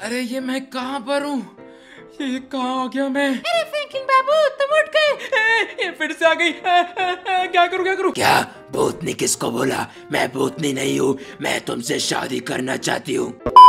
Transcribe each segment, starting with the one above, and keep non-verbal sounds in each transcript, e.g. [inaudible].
अरे ये मैं कहाँ पर हूँ ये कहाँ आ गया मैं अरे फ्रैंकलिन बाबू तुम उठ गए ये फिर से आ गई क्या करूँ क्या करूँ क्या भूतनी किसको बोला मैं भूतनी नहीं हूँ मैं तुमसे शादी करना चाहती हूँ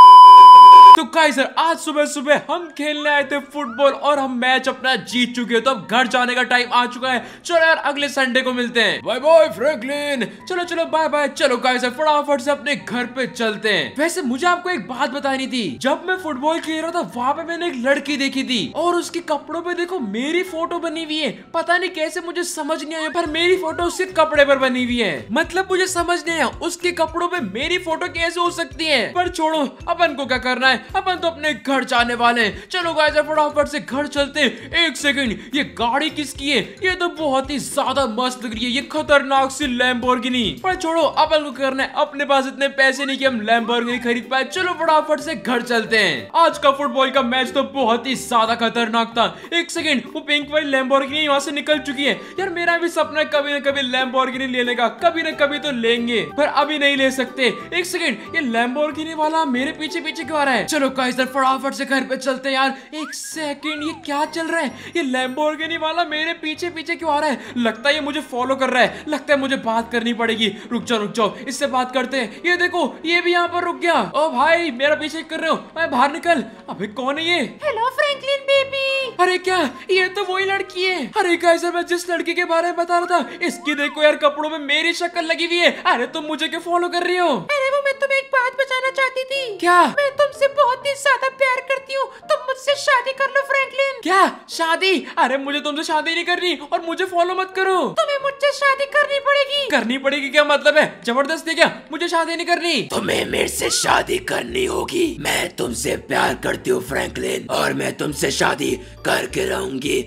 तो गाई सर आज सुबह सुबह हम खेलने आए थे फुटबॉल और हम मैच अपना जीत चुके हैं तो अब घर जाने का टाइम आ चुका है चलो यार अगले संडे को मिलते हैं बाय बाय फ्रैंकलिन चलो चलो बाय बाय चलो गाई सर फटाफट से अपने घर पे चलते हैं वैसे मुझे आपको एक बात बतानी थी जब मैं फुटबॉल खेल रहा था वहाँ पे मैंने एक लड़की देखी थी और उसके कपड़ों पे देखो मेरी फोटो बनी हुई है पता नहीं कैसे मुझे समझ नहीं आया पर मेरी फोटो उसके कपड़े पर बनी हुई है मतलब मुझे समझ नहीं आया उसके कपड़ों पे मेरी फोटो कैसे हो सकती है पर छोड़ो अपन को क्या करना है अपन तो अपने घर जाने वाले हैं चलो गाइस फटाफट से घर चलते एक सेकंड ये गाड़ी किसकी है ये तो बहुत ही ज्यादा मस्त लग रही है ये खतरनाक सी लैम्बोर्गिनी पर छोड़ो अपन को करना है अपने पास इतने पैसे नहीं कि हम लैम्बोर्गिनी खरीद पाए चलो फटाफट से घर चलते हैं आज का फुटबॉल का मैच तो बहुत ही ज्यादा खतरनाक था एक सेकेंड वो पिंक वाली लैम्बोर्गिनी वहाँ से निकल चुकी है यार मेरा भी सपना है कभी ना कभी लैम्बोर्गिनी ले लेगा कभी ना कभी तो लेंगे पर अभी नहीं ले सकते एक सेकेंड ये लैम्बोर्गिनी वाला मेरे पीछे पीछे क्यों आ रहा है चलो गाइस यार फटाफट से घर पे चलते हैं यार एक सेकंड ये क्या चल रहा है ये लैम्बोर्गिनी वाला मेरे पीछे पीछे क्यों आ रहा है लगता है ये मुझे फॉलो कर रहा है लगता है मुझे बात करनी पड़ेगी रुक जाओ रुक जाओ इससे बात करते हैं ये देखो ये भी यहाँ पर रुक गया ओ भाई मेरा पीछे कर रहे हो मैं बाहर निकल अभी कौन है ये हेलो फ्रेंकलिन बेबी अरे क्या ये तो वही लड़की है अरे गाइस मैं जिस लड़की के बारे में बता रहा था इसकी देखो यार कपड़ों में मेरी शक्ल लगी हुई है अरे तुम मुझे क्यों फॉलो कर रही हो अरे वो मैं तुम्हें एक बात बताना चाहती थी क्या मैं तुमसे बहुत ही ज्यादा प्यार करती हूँ तुम मुझसे शादी कर लो फ्रैंकलिन क्या शादी अरे मुझे तुमसे शादी नहीं करनी और मुझे फॉलो मत करो तुम्हें मुझसे शादी करनी पड़ेगी करनी पड़ेगी क्या मतलब है जबरदस्ती क्या मुझे शादी नहीं करनी तुम्हें मेरे से शादी करनी होगी मैं तुमसे प्यार करती हूँ फ्रैंकलिन और मैं तुमसे शादी करके रहूंगी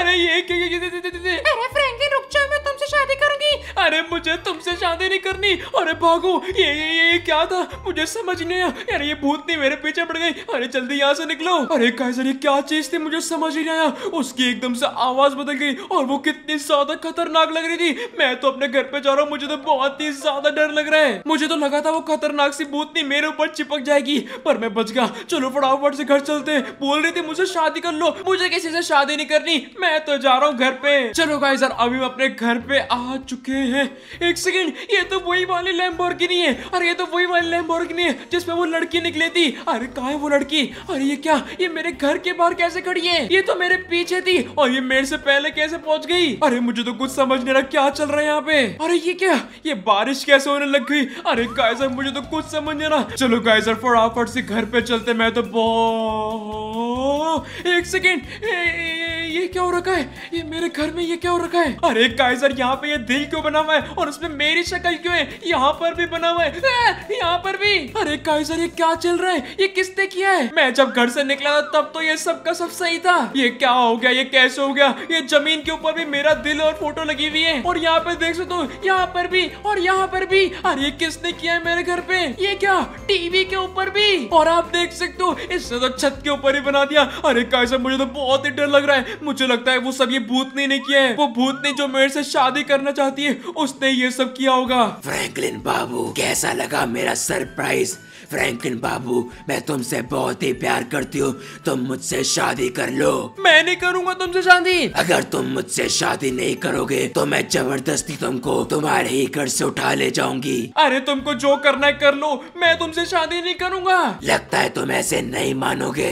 अरे ये अरे फ्रैंकलिन रुक जाओ मैं तुमसे शादी करूंगी अरे मुझे तुमसे शादी नहीं करनी अरे भागो ये ये ये क्या था मुझे समझ नहीं आया अरे ये भूत नहीं मेरे पीछे पड़ गई अरे जल्दी यहाँ से निकलो अरे काइजर ये क्या चीज थी मुझे समझ ही नहीं आया उसकी एकदम से आवाज बदल गई और वो कितनी ज्यादा खतरनाक लग रही थी मैं तो अपने घर पे जा रहा हूँ मुझे तो बहुत ही ज्यादा डर लग रहा है मुझे तो लगा था वो खतरनाक सी भूत नहीं मेरे ऊपर चिपक जाएगी पर मैं बच गया चलो फटाफट से घर चलते बोल रही थी मुझे शादी कर लो मुझे किसी से शादी नहीं करनी मैं तो जा रहा हूँ घर पे चलो गाइस यार अभी अपने घर पे आ चुके हैं एक सेकेंड ये तो वही वाली लैम्बोर्गिनी है अरे ये तो वही वाली लैम्बोर्गिनी है जिसमें वो लड़की निकली थी अरे कहा है वो लड़की अरे ये क्या ये मेरे घर के बाहर कैसे खड़ी है ये तो मेरे पीछे थी और ये मेरे से पहले कैसे पहुंच गई अरे मुझे तो कुछ समझ नहीं रहा क्या चल रहा है यहाँ पे अरे ये क्या ये बारिश कैसे होने लग गई अरे गाइजर मुझे तो कुछ समझ नहीं रहा चलो गाइजर फटाफट से घर पे चलते मैं तो एक सेकेंड ये क्या हो रखा है ये मेरे घर में ये क्या हो रखा है अरे कायसर यहाँ पे ये दिल क्यों बना हुआ है और उसमें मेरी शक्ल क्यों है यहाँ पर भी बना हुआ है यहाँ पर भी अरे काइजर सर ये क्या चल रहा है ये किसने किया है मैं जब घर से निकला था तब तो ये सब का सब सही था ये क्या हो गया ये कैसे हो गया ये जमीन के ऊपर भी मेरा दिल और फोटो लगी हुई है और यहाँ पे देख सकते हो यहाँ पर भी और यहाँ पर भी अरे किसने किया है मेरे घर पे ये क्या टीवी के ऊपर भी और आप देख सकते हो इससे तो छत के ऊपर ही बना दिया अरे कैसे मुझे तो बहुत ही डर लग रहा है मुझे लगता है वो सब ये भूत ने नहीं किया है वो भूत ने जो मेरे से शादी करना चाहती है उसने ये सब किया होगा फ्रैंकलिन बाबू कैसा लगा मेरा सरप्राइज फ्रैंकलिन बाबू मैं तुमसे बहुत ही प्यार करती हूँ तुम मुझसे शादी कर लो मैं नहीं करूँगा तुमसे शादी अगर तुम मुझसे शादी नहीं करोगे तो मैं जबरदस्ती तुमको तुम्हारे ही घर से उठा ले जाऊंगी अरे तुमको जो करना है कर लो मैं तुमसे शादी नहीं करूँगा लगता है तुम ऐसे नहीं मानोगे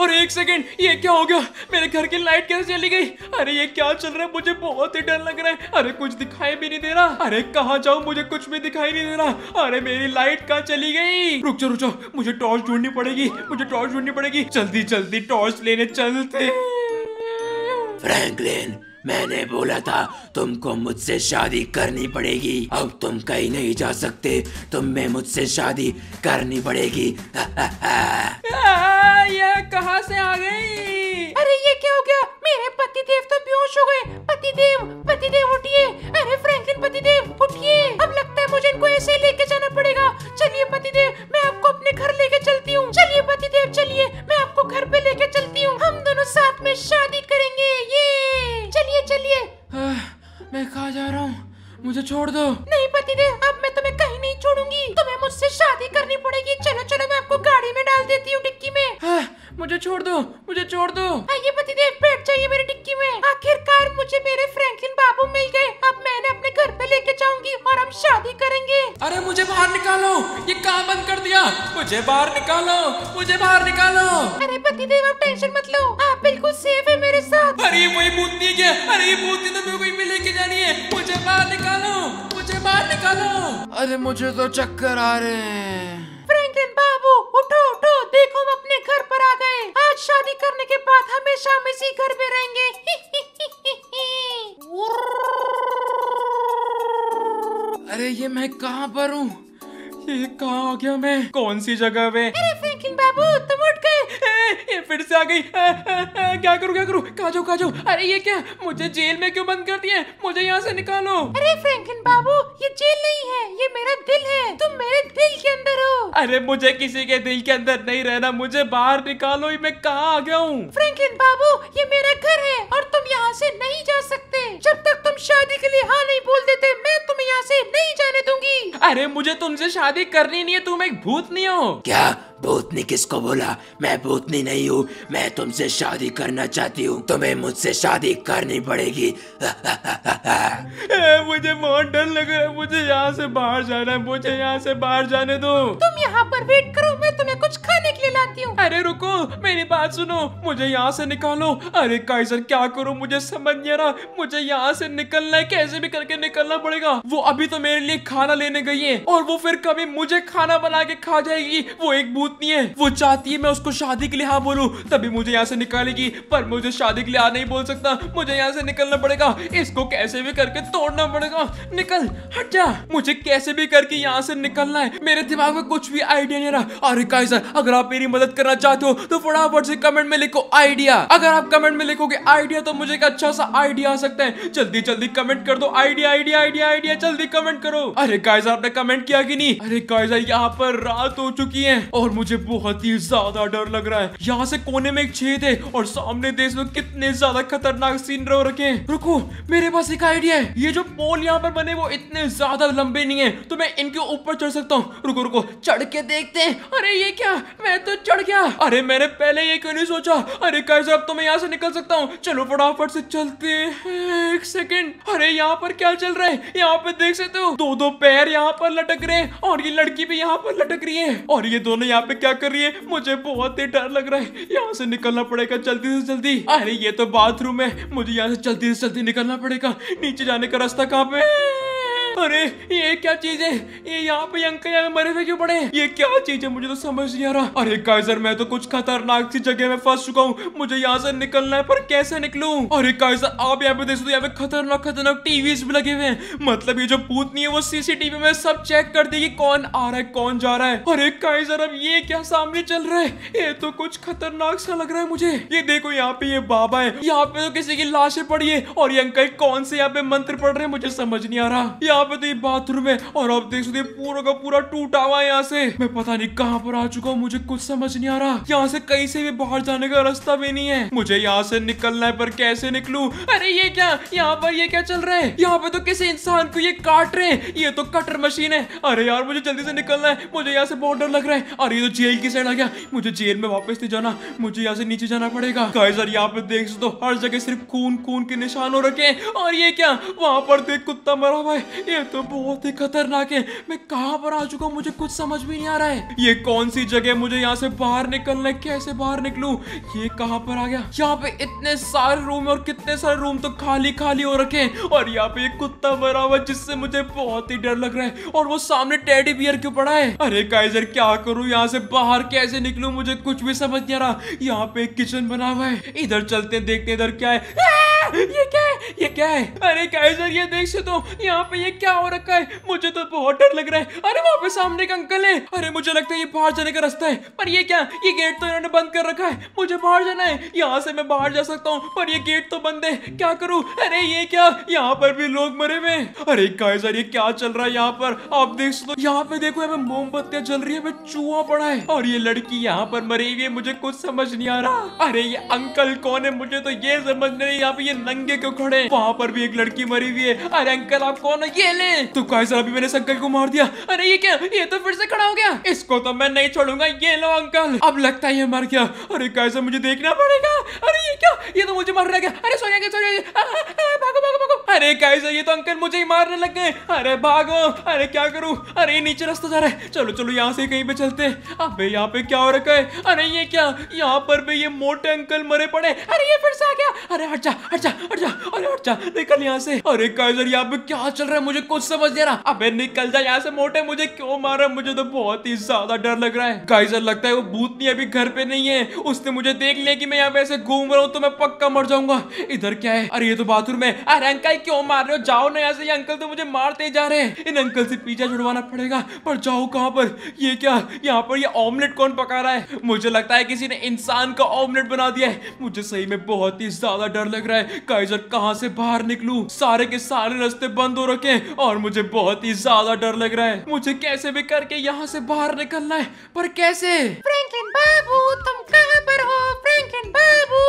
और एक सेकेंड ये क्या हो गया मेरे घर की लाइट कैसे चली गई अरे ये क्या चल रहा है मुझे बहुत ही डर लग रहा है अरे कुछ दिखाई भी नहीं दे रहा अरे कहाँ जाऊँ मुझे कुछ भी दिखाई नहीं दे रहा अरे मेरे मेरी लाइट कहाँ चली गई रुक जाओ रुक जाओ मुझे टॉर्च ढूंढनी पड़ेगी मुझे टॉर्च ढूंढनी पड़ेगी जल्दी जल्दी टॉर्च लेने चलते फ्रैंकलिन मैंने बोला था तुमको मुझसे शादी करनी पड़ेगी अब तुम कहीं नहीं जा सकते तुम्हें मुझसे शादी करनी पड़ेगी हा, हा, ये कहाँ से आ गई अरे ये क्या हो गया मेरे पति देव तो बेहोश हो गए पति देव पति देव उठिए अरे फ्रैंकलिन पति देव उठिए अब लगता मुझे इनको ऐसे ही लेके जाना पड़ेगा चलिए पतिदेव मैं आपको अपने घर लेके चलती हूँ चलिए पतिदेव चलिए मैं आपको घर पे लेके चलती हूँ हम दोनों साथ में शादी करेंगे ये चलिए चलिए मैं कहा जा रहा हूँ मुझे छोड़ दो नहीं पतिदेव अब मैं तुम्हें कहीं नहीं छोड़ूंगी तुम्हें मुझसे शादी करनी पड़ेगी चलो चलो मैं आपको गाड़ी में डाल देती हूँ डिक्की में मुझे छोड़ दो मुझे छोड़ दो आइए देव बैठ जाइए मेरी टिक्की में आखिरकार मुझे मेरे फ्रैंकलिन बाबू मिल गए अब मैंने अपने घर पे लेके जाऊंगी और हम शादी करेंगे अरे मुझे बाहर निकालो ये काम बंद कर दिया मुझे बाहर निकालो मुझे बाहर निकालो अरे पति देव आप टेंशन मत लो आप बिल्कुल सेफ है मेरे साथ अरे वही बूंदी क्या अरे बूंदी तो मेरे को भी लेके जानी है मुझे बाहर निकालो मुझे बाहर निकालो अरे मुझे तो चक्कर आ रहे हैं रंजन बाबू उठो उठो देखो हम अपने घर पर आ गए आज शादी करने के बाद हमेशा हम इसी घर में रहेंगे अरे ये मैं कहाँ पर हूँ ये कहाँ आ गया मैं कौन सी जगह पे अरे फ्रैंकलिन बाबू तुम उठ गए ये फिर से आ गई क्या करूँ क्या करूँ कहा जाओ कहा जाओ अरे ये क्या मुझे जेल में क्यों बंद कर दिया मुझे यहाँ से निकालो अरे फ्रैंकलिन बाबू ये जेल नहीं है ये मेरा दिल है तुम मेरे दिल के अंदर अरे मुझे किसी के दिल के अंदर नहीं रहना मुझे बाहर निकालो ही मैं कहाँ आ गया हूँ फ्रैंकलिन बाबू ये मेरा घर है और तुम यहाँ से नहीं जा सकते जब तक तुम शादी के लिए हाँ नहीं बोल देते मैं तुम्हें यहाँ से नहीं जाने दूंगी अरे मुझे तुमसे शादी करनी नहीं है तुम एक भूत नहीं हो क्या भूतनी किसको बोला मैं भूतनी नहीं हूँ मैं तुमसे शादी करना चाहती हूँ तुम्हें मुझसे शादी करनी पड़ेगी [laughs] मुझे बहुत डर लग रहा है मुझे यहाँ से बाहर जाना है मुझे यहाँ से बाहर जाने दो तुम यहाँ पर वेट करो मैं तुम्हें कुछ खाने के लिए लाती हूँ अरे रुको मेरी बात सुनो मुझे यहाँ से निकालो अरे काइजर क्या करो मुझे समझ नहीं रहा मुझे यहाँ से निकलना है कैसे भी करके निकलना पड़ेगा वो अभी तो मेरे लिए खाना लेने गई है और वो फिर कभी मुझे खाना बना के खा जाएगी वो एक भूत भूतनी है वो चाहती है मैं उसको शादी के लिए हाँ बोलूँ तभी मुझे यहाँ से निकालेगी पर मुझे शादी के लिए हाँ नहीं बोल सकता मुझे यहाँ से निकलना पड़ेगा इसको कैसे भी करके तोड़ना पड़ेगा निकल हट जा मुझे कैसे भी करके यहाँ से निकलना है मेरे दिमाग में कुछ भी आइडिया नहीं रहा अरे काइजर अगर आप मेरी मदद करना चाहते हो तो फटाफट से कमेंट में लिखो आइडिया अगर आप कमेंट में लिखोगे आइडिया तो मुझे एक अच्छा सा आइडिया आ सकता है जल्दी जल्दी कमेंट कर दो आइडिया आइडिया आइडिया आइडिया जल्दी कमेंट करो अरे काइजर आपने कमेंट किया कि नहीं अरे काइजर यहाँ पर रात हो चुकी है और मुझे बहुत ही ज्यादा डर लग रहा है यहाँ से कोने में एक छेद है और सामने देश में कितने ज्यादा खतरनाक सीन रो रखे हैं रुको मेरे पास एक आइडिया है ये जो पोल यहाँ पर बने वो इतने ज्यादा लंबे नहीं है तो मैं इनके ऊपर चढ़ सकता हूँ रुको रुको चढ़ के देखते हैं अरे ये क्या मैं तो चढ़ गया अरे मैंने पहले ये क्यों नहीं सोचा अरे कैसे अब तो मैं यहाँ से निकल सकता हूँ चलो फटाफट से चलते एक सेकेंड अरे यहाँ पर क्या चल रहा है यहाँ पर देख सकते हो दो दो पैर यहाँ पर लटक रहे हैं और ये लड़की भी यहाँ पर लटक रही है और ये दोनों यहाँ पे क्या कर रही है मुझे बहुत ही डर लग रहा है यहाँ से निकलना पड़ेगा जल्दी से जल्दी अरे ये तो बाथरूम है मुझे यहाँ से जल्दी से जल्दी निकलना पड़ेगा नीचे जाने का रास्ता कहाँ पे है अरे ये क्या चीज है ये यहाँ पे अंकल यहाँ मरे हुए क्यों पड़े ये क्या चीज है मुझे तो समझ नहीं आ रहा अरे काइजर मैं तो कुछ खतरनाक सी जगह में फंस चुका हूँ मुझे यहाँ से निकलना है पर कैसे निकलू अरे काइजर आप यहाँ पे देख सकते यहाँ पे खतरनाक खतरनाक टीवी भी लगे हुए हैं मतलब ये जो पूतनी है वो सीसीटीवी में सब चेक कर देगी कौन आ रहा है कौन जा रहा है अरे काइजर अब ये क्या सामने चल रहा है ये तो कुछ खतरनाक सा लग रहा है मुझे ये देखो यहाँ पे ये बाबा है यहाँ पे तो किसी की लाशें पड़ी है और ये अंकल कौन से यहाँ पे मंत्र पढ़ रहे हैं मुझे समझ नहीं आ रहा यहाँ पे तो ये बाथरूम है और आप देख सकते पूरा का पूरा टूटा हुआ है यहाँ से मैं पता नहीं कहाँ पर आ चुका हूँ मुझे कुछ समझ नहीं आ रहा यहाँ से कहीं से भी बाहर जाने का रास्ता भी नहीं है मुझे यहाँ से निकलना है पर कैसे निकलू अरे ये क्या यहाँ पर ये क्या चल रहा है यहाँ पे तो किसी इंसान को ये काट रहे हैं ये तो कटर मशीन है अरे यार मुझे जल्दी से निकलना है मुझे यहाँ से बहुत डर लग रहा है अरे ये तो जेल की साइड आ गया मुझे जेल में वापस नहीं जाना मुझे यहाँ से नीचे जाना पड़ेगा सर यहाँ पे देख सकते हर जगह सिर्फ खून खून के निशान हो रखे और ये क्या वहाँ पर देख तो कुत्ता मरा हुआ है ये ये तो बहुत ही खतरनाक है मैं कहाँ पर आ चुका मुझे कुछ समझ भी नहीं आ रहा है ये कौन सी जगह मुझे यहाँ से बाहर निकलना है कैसे बाहर निकलू ये कहाँ पर आ गया यहाँ पे इतने सारे रूम और कितने सारे रूम तो खाली खाली हो रखे हैं और यहाँ पे एक कुत्ता मरा हुआ जिससे मुझे बहुत ही डर लग रहा है और वो सामने टेडी बियर क्यों पड़ा है अरे काइजर क्या करूँ यहाँ से बाहर कैसे निकलू मुझे कुछ भी समझ नहीं आ रहा यहाँ पे किचन बना हुआ है इधर चलते देखते इधर क्या है ये क्या है ये क्या है अरे काइजर ये देख से तो यहाँ पे ये क्या हो रखा है मुझे तो बहुत डर लग रहा है अरे वहाँ पे सामने एक अंकल है अरे मुझे लगता है ये बाहर जाने का रास्ता है पर ये क्या ये गेट तो इन्होंने बंद कर रखा है मुझे बाहर जाना है यहाँ से मैं बाहर जा सकता हूँ पर ये गेट तो बंद है क्या करूँ अरे ये क्या यहाँ पर भी लोग मरे हुए अरे का ये क्या चल रहा है यहाँ पर आप देख सकते यहाँ पे देखो हमें मोमबत्तियाँ मोमबत्तियां रही है हमें चूहा पड़ा है और ये लड़की यहाँ पर मरी हुई है मुझे कुछ समझ नहीं आ रहा अरे ये अंकल कौन है मुझे तो ये समझ नहीं यहाँ पे ये नंगे क्यों खड़े वहाँ पर भी एक लड़की मरी हुई है अरे अंकल आप कौन है ये खेलने तो काय अभी भी मैंने अंकल को मार दिया अरे ये क्या ये तो फिर से खड़ा हो गया इसको तो मैं नहीं छोड़ूंगा ये लो अंकल अब लगता है ये मर गया अरे काय मुझे देखना पड़ेगा अरे ये क्या ये तो मुझे मारने लगा अरे सोया गया सोया भागो भागो भागो अरे काय ये तो अंकल मुझे ही मारने लग गए अरे भागो अरे क्या करूं अरे नीचे रास्ता जा रहा है चलो चलो यहाँ से कहीं पे चलते अबे यहाँ पे क्या हो रखा है अरे ये क्या यहाँ पर भी ये मोटे अंकल मरे पड़े अरे ये फिर से आ गया अरे हट जा हट जा हट जा अरे हट जा निकल यहाँ से अरे कायजर यहाँ पे क्या चल रहा है मुझे मुझे कुछ समझ नहीं रहा अबे निकल जा यहाँ से मोटे मुझे क्यों मारा मुझे तो बहुत ही ज्यादा डर लग रहा है गाइजर लगता है वो भूतनी अभी घर पे नहीं है उसने मुझे देख लिया की मैं यहाँ पे ऐसे घूम रहा हूँ तो मैं पक्का मर जाऊंगा इधर क्या है अरे ये तो बाथरूम है अरे अंकल क्यों मार रहे हो जाओ ना यहाँ से अंकल तो मुझे मारते जा रहे हैं इन अंकल से पीछा छुड़वाना पड़ेगा पर जाओ कहाँ पर ये क्या यहाँ पर ये ऑमलेट कौन पका रहा है मुझे लगता है किसी ने इंसान का ऑमलेट बना दिया है मुझे सही में बहुत ही ज्यादा डर लग रहा है काइजर से बाहर निकलू सारे के सारे रास्ते बंद हो रखे हैं और मुझे बहुत ही ज्यादा डर लग रहा है मुझे कैसे भी करके यहाँ से बाहर निकलना है पर कैसे बाबू तुम कहाँ पर हो बाबू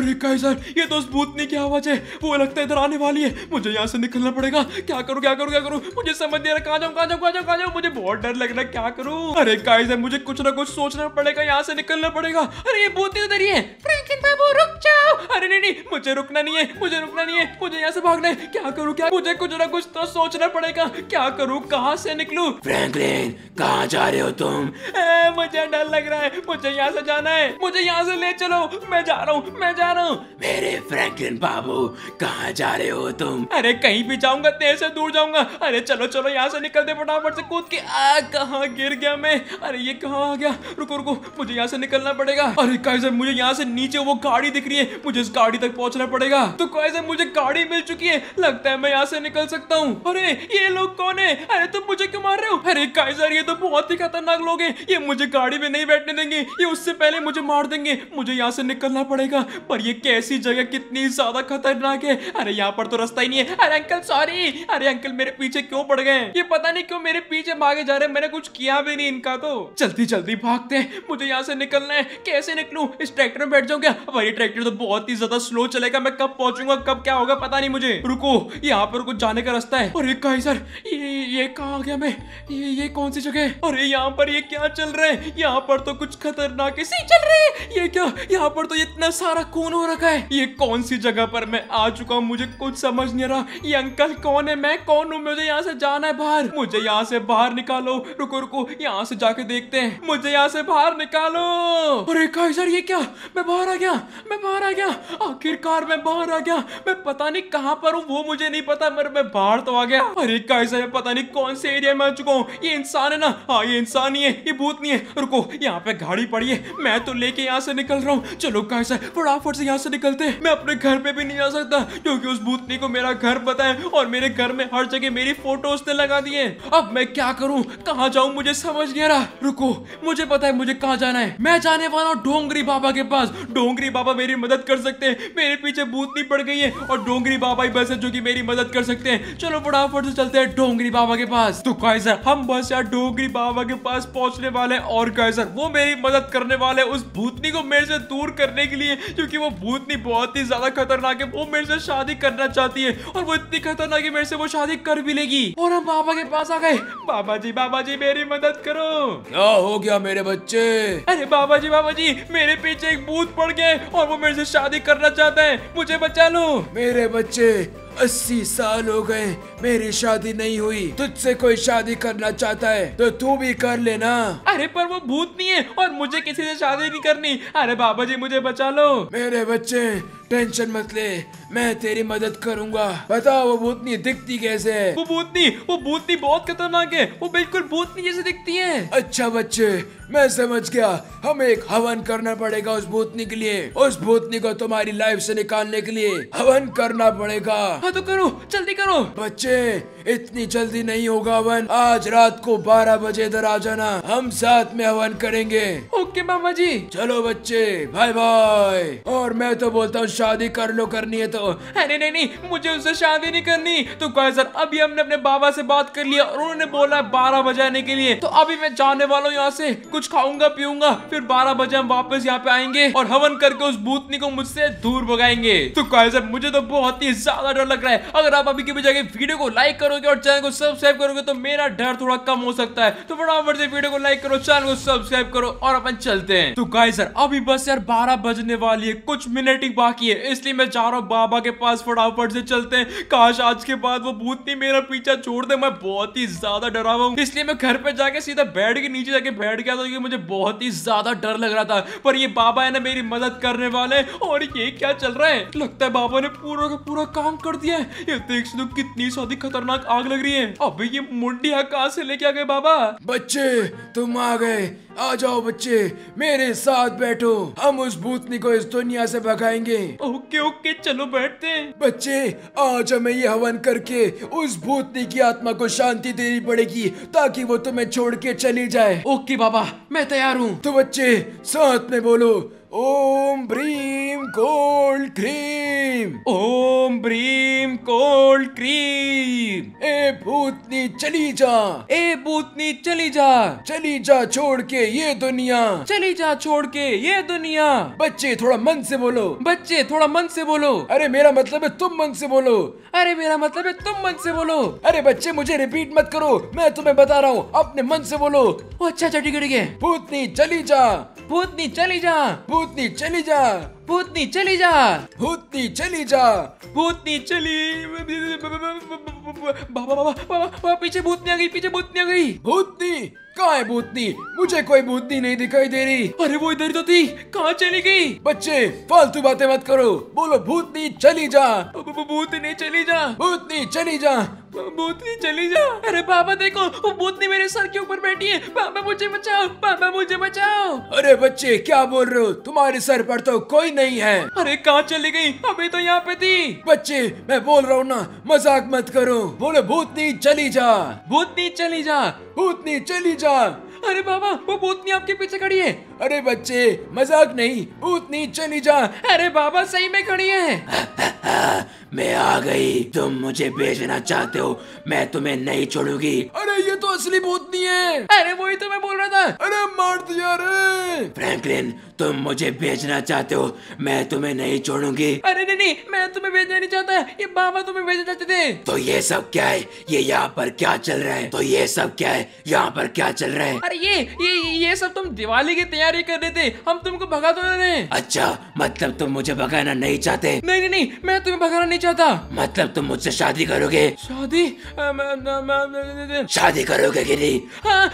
अरे कैसर ये तो उस भूतनी की आवाज है वो लगता है इधर आने वाली है मुझे यहाँ से निकलना पड़ेगा क्या करूँ क्या करूँ क्या करूँ मुझे समझ नहीं आ रहा कहाँ जाऊँ कहा जाऊँ कहाँ जाऊँ मुझे बहुत डर लग रहा है क्या करूँ अरे कैसर मुझे कुछ ना कुछ सोचना पड़ेगा यहाँ से निकलना पड़ेगा अरे ये भूतनी उधर ही है बाबू रुक जाओ अरे नहीं नहीं मुझे रुकना नहीं है मुझे रुकना नहीं है मुझे यहाँ से भागना है क्या करूँ क्या मुझे कुछ ना कुछ तो सोच सोचना पड़ेगा क्या करूँ कहाँ से निकलू फ्रैंकलिन कहाँ जा रहे हो तुम ए, मुझे डर लग रहा है मुझे यहाँ से जाना है मुझे यहाँ से ले चलो मैं जा रहा हूँ मैं जा रहा हूँ मेरे फ्रैंकलिन बाबू कहाँ जा रहे हो तुम अरे कहीं भी जाऊंगा तेर से दूर जाऊंगा अरे चलो चलो यहाँ से निकलते फटाफट से कूद के आ कहा गिर गया मैं अरे ये कहाँ आ गया रुको रुको मुझे यहाँ से निकलना पड़ेगा अरे कैसे मुझे यहाँ से नीचे वो गाड़ी दिख रही है मुझे इस गाड़ी तक पहुँचना पड़ेगा तो कैसे मुझे गाड़ी मिल चुकी है लगता है मैं यहाँ से निकल सकता हूँ है ये लोग कौन है अरे तुम मुझे क्यों मार रहे हो अरे काइजर ये तो बहुत ही खतरनाक लोग हैं ये मुझे गाड़ी में नहीं बैठने देंगे ये उससे पहले मुझे मार देंगे मुझे यहाँ से निकलना पड़ेगा पर ये कैसी जगह कितनी ज्यादा खतरनाक है अरे यहाँ पर तो रास्ता ही नहीं है अरे अंकल सॉरी अरे अंकल मेरे पीछे क्यों पड़ गए ये पता नहीं क्यों मेरे पीछे भागे जा रहे मैंने कुछ किया भी नहीं इनका तो जल्दी जल्दी भागते मुझे यहाँ से निकलना है कैसे निकलू इस ट्रैक्टर में बैठ जाऊँ क्या भाई ट्रैक्टर तो बहुत ही ज्यादा स्लो चलेगा मैं कब पहुंचूंगा कब क्या होगा पता नहीं मुझे रुको यहाँ पर कुछ जाने का रास्ता है और अरे काई सर ये ये कहा आ गया मैं ये ये कौन सी जगह अरे यहाँ पर ये क्या चल रहा है यहाँ पर तो कुछ खतरनाक ऐसे चल रहे है ये क्या यहाँ पर तो इतना सारा खून हो रखा है ये कौन सी जगह पर मैं आ चुका हूँ मुझे कुछ समझ नहीं रहा ये अंकल कौन है मैं कौन हूँ मुझे यहाँ से जाना है बाहर मुझे यहाँ से बाहर निकालो रुको रुको यहाँ से जाके देखते हैं मुझे यहाँ से बाहर निकालो अरे काई सर ये क्या मैं बाहर आ गया मैं बाहर आ गया आखिरकार मैं बाहर आ गया मैं पता नहीं कहाँ पर हूँ वो मुझे नहीं पता मेरे मैं बाहर तो आ गया गया अरे गाइस मैं पता नहीं कौन से एरिया में आ चुका हूँ ये इंसान है ना हाँ ये इंसान ही है ये भूत नहीं है रुको यहाँ पे गाड़ी पड़ी है मैं तो लेके यहाँ से निकल रहा हूँ चलो गाइस फटाफट से यहाँ से निकलते हैं मैं अपने घर पे भी नहीं जा सकता क्योंकि उस भूतनी को मेरा घर पता है और मेरे घर में हर जगह मेरी फोटो उसने लगा दी है अब मैं क्या करूँ कहाँ जाऊँ मुझे समझ नहीं रहा रुको मुझे पता है मुझे कहाँ जाना है मैं जाने वाला हूँ डोंगरी बाबा के पास डोंगरी बाबा मेरी मदद कर सकते हैं मेरे पीछे भूतनी पड़ गई है और डोंगरी बाबा ही बस है जो की मेरी मदद कर सकते हैं चलो फटाफट फटाफट से चलते हैं डोंगरी बाबा के पास तो कैसर हम बस यार डोंगरी बाबा के पास पहुंचने वाले हैं और कैसर वो मेरी मदद करने वाले उस भूतनी को मेरे से दूर करने के लिए क्योंकि वो भूतनी बहुत ही ज्यादा खतरनाक है वो मेरे से शादी करना चाहती है और वो इतनी खतरनाक है मेरे से वो शादी कर भी लेगी और हम बाबा के पास आ गए बाबा जी बाबा जी मेरी मदद करो क्या हो गया मेरे बच्चे अरे बाबा जी बाबा जी मेरे पीछे एक भूत पड़ गए और वो मेरे से शादी करना चाहते है मुझे बचा लो मेरे बच्चे अस्सी साल हो गए मेरी शादी नहीं हुई तुझसे कोई शादी करना चाहता है तो तू भी कर लेना अरे पर वो भूत नहीं है और मुझे किसी से शादी नहीं करनी अरे बाबा जी मुझे बचा लो मेरे बच्चे टेंशन मत ले मैं तेरी मदद करूंगा बताओ वो भूतनी दिखती कैसे वो भूतनी वो भूतनी बहुत खतरनाक है वो बिल्कुल भूतनी जैसे दिखती है अच्छा बच्चे मैं समझ गया हमें एक हवन करना पड़ेगा उस भूतनी के लिए उस भूतनी को तुम्हारी लाइफ से निकालने के लिए हवन करना पड़ेगा हाँ तो करो जल्दी करो बच्चे इतनी जल्दी नहीं होगा हवन आज रात को बारह बजे इधर आ जाना हम साथ में हवन करेंगे ओके मामा जी चलो बच्चे बाय बाय और मैं तो बोलता हूँ शादी कर लो करनी है तो अरे नहीं नहीं मुझे उससे शादी नहीं करनी तो कहा सर अभी हमने अपने बाबा से बात कर लिया और उन्होंने बोला है बारह बजाने के लिए तो अभी मैं जाने वाला हूँ यहाँ से कुछ खाऊंगा पीऊंगा फिर बारह बजे हम वापस यहाँ पे आएंगे और हवन करके उस भूतनी को मुझसे दूर भगाएंगे तो कहा सर मुझे तो बहुत ही ज्यादा डर लग रहा है अगर आप अभी की भी वीडियो को लाइक करोगे और चैनल को सब्सक्राइब करोगे तो मेरा डर थोड़ा कम हो सकता है तो फटाफट से वीडियो को लाइक करो चैनल को सब्सक्राइब करो और अपन चलते हैं तो गाय सर अभी बस यार बारह बजने वाली है कुछ मिनट ही बाकी है इसलिए मैं चाह रहा हूँ बाबा के पास फटाफट से चलते हैं काश आज के बाद वो भूत नहीं मेरा पीछा छोड़ दे मैं बहुत ही ज्यादा डरा हुआ हूँ इसलिए मैं घर पे जाके सीधा बेड के नीचे जाके बैठ गया था क्योंकि मुझे बहुत ही ज्यादा डर लग रहा था पर ये बाबा है ना मेरी मदद करने वाले और ये क्या चल रहा है लगता है बाबा ने पूरा का पूरा काम कर दिया है ये देख सो कितनी सौदी खतरनाक आग लग रही है अब ये मुंडिया कहा से लेके आ गए बाबा बच्चे तुम आ गए आ जाओ बच्चे मेरे साथ बैठो हम उस भूतनी को इस दुनिया से भगाएंगे ओके ओके चलो बैठते हैं बच्चे आज हमें ये हवन करके उस भूतनी की आत्मा को शांति देनी पड़ेगी ताकि वो तुम्हें छोड़ के चली जाए ओके बाबा मैं तैयार हूँ तो बच्चे साथ में बोलो ओम ब्रीम कोल्ड क्रीम ओम ब्रीम कोल्ड क्रीम ए भूतनी चली जा ए भूतनी चली जा चली जा छोड़ के ये दुनिया चली जा छोड़ के ये दुनिया बच्चे थोड़ा मन से बोलो बच्चे थोड़ा मन से बोलो अरे मेरा मतलब है तुम मन से बोलो अरे मेरा मतलब है तुम मन से बोलो अरे बच्चे मुझे रिपीट मत करो मैं तुम्हें बता रहा हूँ अपने मन से बोलो अच्छा अच्छा ठीक है भूतनी चली जा भूतनी चली जा भूतनी चली जा पूतनी चली जा भूतनी चली जा भूतनी चली बाबा पीछे भूतनी आ गई पीछे भूतनी आ गई भूतनी कहा है भूतनी मुझे कोई भूतनी नहीं दिखाई दे रही अरे वो इधर तो थी कहाँ चली गई बच्चे फालतू बातें मत करो बोलो भूतनी चली जा भूतनी चली जा भूतनी चली जा भूतनी चली जा अरे बाबा देखो वो भूतनी मेरे सर के ऊपर बैठी है बाबा मुझे बचाओ बाबा मुझे बचाओ अरे बच्चे क्या बोल रहे हो तुम्हारे सर पर तो कोई नहीं है अरे कहाँ चली गई अभी तो यहाँ पे थी बच्चे मैं बोल रहा हूँ ना मजाक मत करो बोले भूतनी चली जा भूतनी चली जा भूतनी चली जा अरे बाबा वो भूतनी आपके पीछे खड़ी है अरे बच्चे मजाक नहीं उतनी चली जा अरे बाबा सही में खड़ी है [laughs] मैं आ गई तुम मुझे बेचना चाहते हो मैं तुम्हें नहीं छोड़ूंगी अरे ये तो असली भूत नहीं है अरे वही तो मैं बोल रहा था अरे मार दिया रे फ्रैंकलिन तुम मुझे बेचना चाहते हो मैं तुम्हें नहीं छोड़ूंगी अरे नहीं नहीं मैं तुम्हें बेचना नहीं चाहता ये बाबा तुम्हें बेचना चाहते थे तो ये सब क्या है ये यहाँ पर क्या चल रहा है तो ये सब क्या है यहाँ पर क्या चल रहा है अरे ये ये ये सब तुम दिवाली की तैयारी तैयारी कर रहे थे हम तुमको भगा तो रहे अच्छा मतलब तुम मुझे भगाना नहीं चाहते नहीं नहीं नहीं मैं तुम्हें भगाना नहीं चाहता मतलब तुम मुझसे शादी करोगे शादी शादी करोगे गिरी हाँ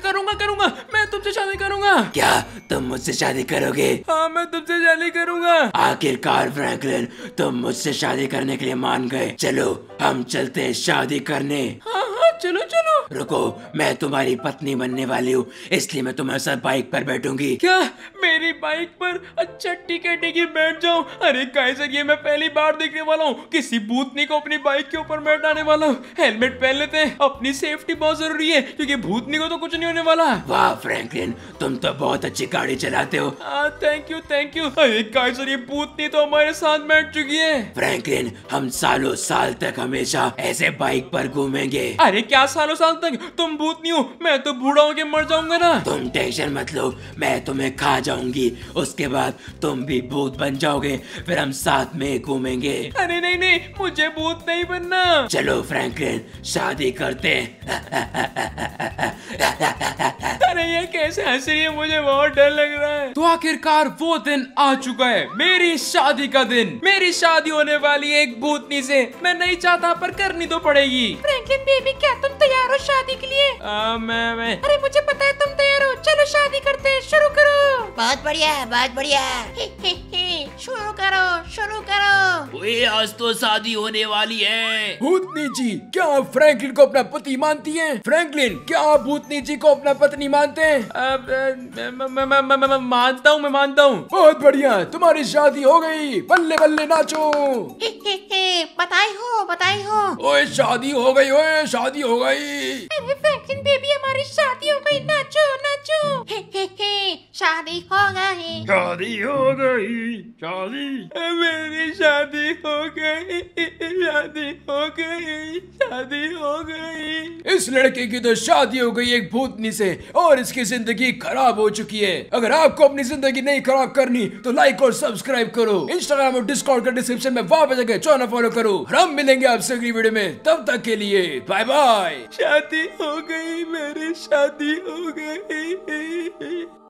करूँगा करूँगा मैं तुमसे शादी करूँगा क्या तुम मुझसे शादी करोगे हाँ मैं तुमसे शादी करूँगा आखिरकार फ्रैंकलिन तुम मुझसे शादी करने के लिए मान गए चलो हम चलते हैं शादी करने हाँ हाँ चलो चलो रुको मैं तुम्हारी पत्नी बनने वाली हूँ इसलिए मैं तुम्हारे साथ बाइक पर बैठू लूंगी क्या मेरी बाइक पर अच्छा टिकट की बैठ जाऊं अरे काइजर ये मैं पहली बार देखने वाला हूँ किसी भूतनी को अपनी बाइक के ऊपर बैठाने वाला हूँ हेलमेट पहन लेते हैं अपनी सेफ्टी बहुत जरूरी है क्योंकि भूतनी को तो कुछ नहीं होने वाला वाह फ्रैंकलिन तुम तो बहुत अच्छी गाड़ी चलाते हो थैंक यू थैंक यू अरे काइजर ये भूतनी तो हमारे साथ बैठ चुकी है फ्रैंकलिन हम सालों साल तक हमेशा ऐसे बाइक पर घूमेंगे अरे क्या सालों साल तक तुम भूतनी हो मैं तो बूढ़ा होकर मर जाऊंगा ना तुम टेंशन मत लो मैं तुम्हें खा जाऊंगी उसके बाद तुम भी भूत बन जाओगे फिर हम साथ में घूमेंगे अरे नहीं नहीं मुझे भूत नहीं बनना चलो फ्रैंकलिन शादी करते अरे ये कैसे हंस रही है मुझे बहुत डर लग रहा है तो आखिरकार वो दिन आ चुका है मेरी शादी का दिन मेरी शादी होने वाली है एक भूतनी से मैं नहीं चाहता पर करनी तो पड़ेगी फ्रैंकलिन बेबी क्या तुम तैयार हो शादी के लिए आ, मैं, मैं अरे मुझे पता है तुम तैयार हो चलो शादी करते हैं शुरू करो बहुत बढ़िया बहुत बढ़िया [laughs] शुरू करो शुरू करो वे आज तो शादी होने वाली है भूतनी जी क्या आप फ्रैंकलिन को अपना पति मानती हैं? फ्रैंकलिन क्या आप भूतनी जी को अपना पत्नी मानते हैं मानता हूँ मैं मानता हूँ बहुत बढ़िया तुम्हारी शादी हो गई बल्ले बल्ले नाचो [laughs] बताई हो बताई हो ओए शादी हो गई ओए शादी हो गई अरे फैंकलिन बेबी हमारी शादियों हो नाचो नाचो हे हे हे शादी हो गई शादी हो गई शादी मेरी शादी हो गई शादी हो गई शादी हो गई इस लड़के की तो शादी हो गई एक भूतनी से और इसकी जिंदगी खराब हो चुकी है अगर आपको अपनी जिंदगी नहीं खराब करनी तो लाइक और सब्सक्राइब करो इंस्टाग्राम और डिस्कॉर्ड का डिस्क्रिप्शन में वापस जाकर चौना फॉलो करो हम मिलेंगे आपसे अगली वीडियो में तब तक के लिए बाय बाय शादी हो गई मेरी शादी हो गई